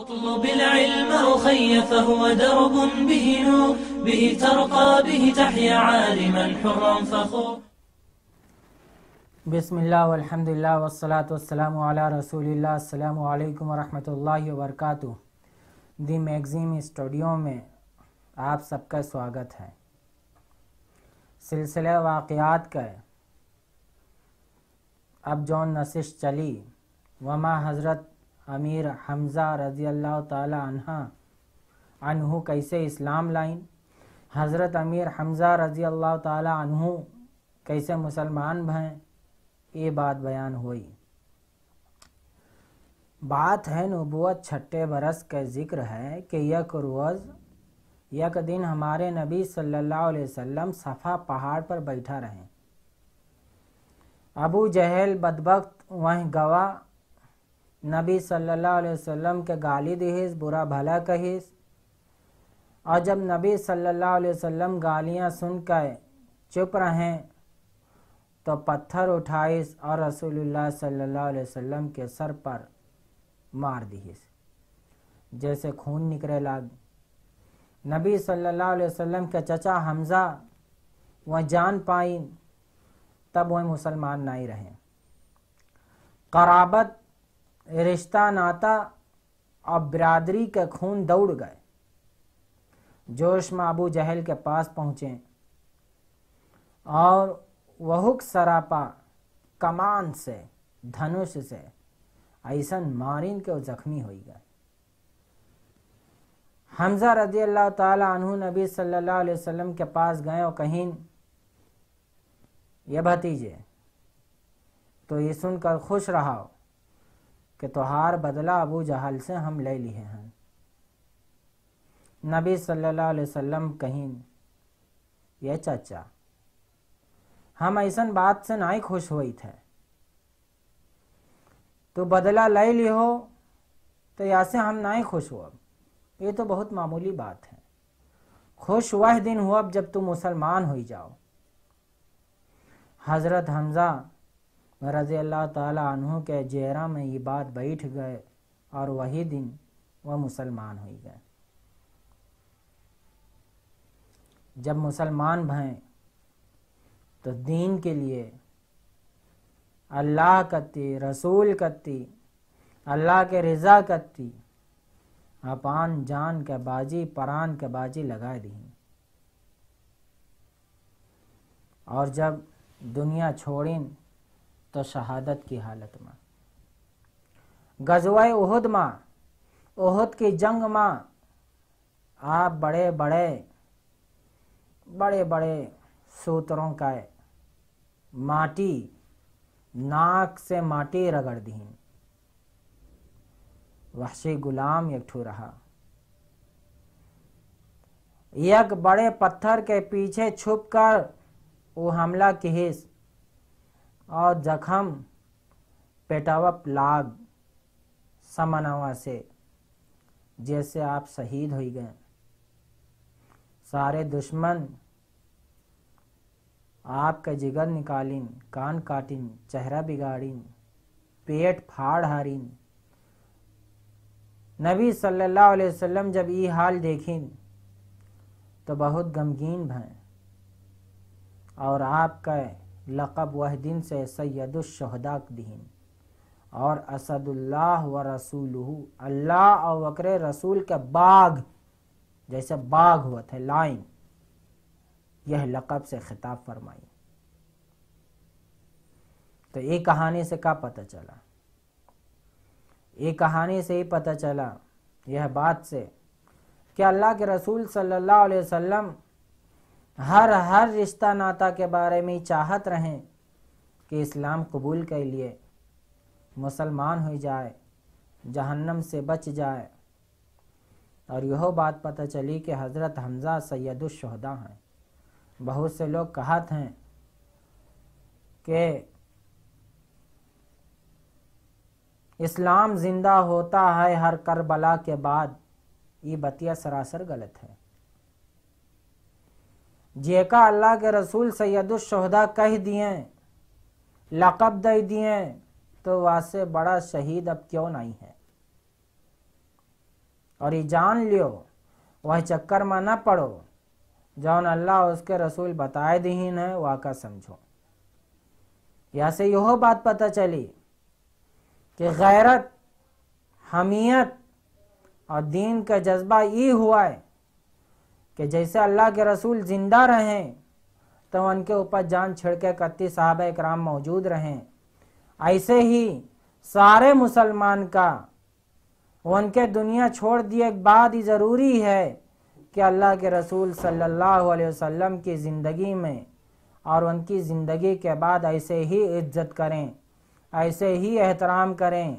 اطلب العلم أخي فهو درب به نور به ترقى به تحيا عالما حرا فخور بسم الله والحمد لله والصلاة والسلام على رسول الله السلام عليكم ورحمۃ الله وبرکاتہ دی میگزیم اسٹوڈیو میں آپ سب کا سواگت ہے سلسلہ واقعات کا اب جون نسش چلی وما حضرت अमीर हमज़ा रज़ी अल्लाह तहु कैसे इस्लाम लाइन हज़रत अमीर हमज़ा रज़ी अल्लाह तहु कैसे मुसलमान भें ये बात बयान हुई बात है नबूत छठे बरस का जिक्र है कि यक रोज़ यक दिन हमारे नबी सल्लल्लाहु अलैहि वसल्लम सफ़ा पहाड़ पर बैठा रहे अबू जहल बदबक वह गवा नबी सल्लल्लाहु अलैहि वसल्लम के गाली दहिस बुरा भला कहीस और जब नबी सल्लल्लाहु अलैहि वसल्लम गालियाँ सुन कर चुप रहें तो पत्थर उठाइस और रसूलुल्लाह सल्लल्लाहु अलैहि वसल्लम के सर पर मार दहेस जैसे खून निकले लाग नबी सल्लल्लाहु अलैहि वसल्लम के चचा हमज़ा वह जान पाई तब वह मुसलमान नहीं रहे कराबत रिश्ता नाता और बिरादरी के खून दौड़ गए जोश में अबू जहल के पास पहुँचे और वहुक सरापा कमान से धनुष से ऐसा मारिन के जख्मी हो गए हमजा रजी अल्लाह तु नबी सल्लल्लाहु अलैहि वसल्लम के पास गए और कहीं ये भतीजे तो ये सुनकर खुश रहा हो कि तोहार बदला अबू जहल से हम ले लिए हैं नबी सल्लल्लाहु अलैहि वसल्लम कहीं ये चाचा हम ऐसा बात से ना ही खुश हुई थे तो बदला ले हो तो यहाँ हम ना ही खुश हुआ ये तो बहुत मामूली बात है खुश वह दिन हुआ जब तुम मुसलमान हो जाओ हज़रत हमज़ा रज़ी अल्लाह तु के जेरा में ये बात बैठ गए और वही दिन वह मुसलमान हो गए जब मुसलमान भएं तो दीन के लिए अल्लाह कत्ती रसूल कत्ती अल्लाह के रज़ा कत्ती अपान जान के बाजी परान के बाजी लगा दी और जब दुनिया छोड़ी तो की हालत में गजवाए ओहद ઓહદમાં ઓહદ की जंग માં आप बड़े बड़े बड़े बड़े सूत्रों का माटी नाक से माटी रगड़ दी वहशी गुलाम एक ठू रहा एक बड़े पत्थर के पीछे छुप कर वो हमला किहिस और जख्म पेटावा प्लाग समनावा से जैसे आप शहीद हो गए सारे दुश्मन आपका जिगर निकालिन कान काटिन चेहरा बिगाड़िन पेट फाड़ हारिन नबी सल्लल्लाहु अलैहि वसल्लम जब ये हाल देखिन तो बहुत गमगीन भय और आपका लक़ब वहदिन से सैदुलशहदा दीन और असदुल्लाह व रसूल अल्लाह और वक्र रसूल के बाघ जैसे बाघ हुआ थे लाइन यह लक़ब से खिताब फरमाई तो एक कहानी से क्या पता चला एक कहानी से ही पता चला यह बात से कि अल्लाह के रसूल सल्लल्लाहु अलैहि वसल्लम हर हर रिश्ता नाता के बारे में चाहत रहें कि इस्लाम कबूल के लिए मुसलमान हो जाए जहन्नम से बच जाए और यह बात पता चली कि हज़रत हमज़ा सैदुलशहदा हैं बहुत से लोग कहते हैं कि इस्लाम ज़िंदा होता है हर करबला के बाद ये बतिया सरासर गलत है जेका अल्लाह के रसूल सैदुलशहदा कह दिए लक़ब दे दिए तो वासे बड़ा शहीद अब क्यों नहीं है और ये जान लियो वह चक्कर में न पड़ो जौन अल्लाह उसके रसूल बताए दहीन है वाका समझो यहाँ से यह बात पता चली कि गैरत हमीयत और दीन का जज्बा ये हुआ है कि जैसे अल्लाह के रसूल ज़िंदा रहें तो उनके ऊपर जान छिड़के कत्ती साहब कराम मौजूद रहें ऐसे ही सारे मुसलमान का उनके दुनिया छोड़ दिए बात ही ज़रूरी है कि अल्लाह के रसूल सल्लल्लाहु अलैहि वसल्लम की ज़िंदगी में और उनकी ज़िंदगी के बाद ऐसे ही इज्जत करें ऐसे ही एहतराम करें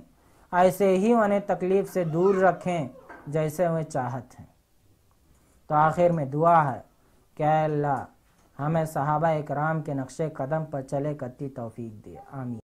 ऐसे ही उन्हें तकलीफ़ से दूर रखें जैसे वे चाहत हैं तो आखिर में दुआ है क्या हमें सहाबा इकराम के नक्शे कदम पर चले करती तोफ़ी दे आमीन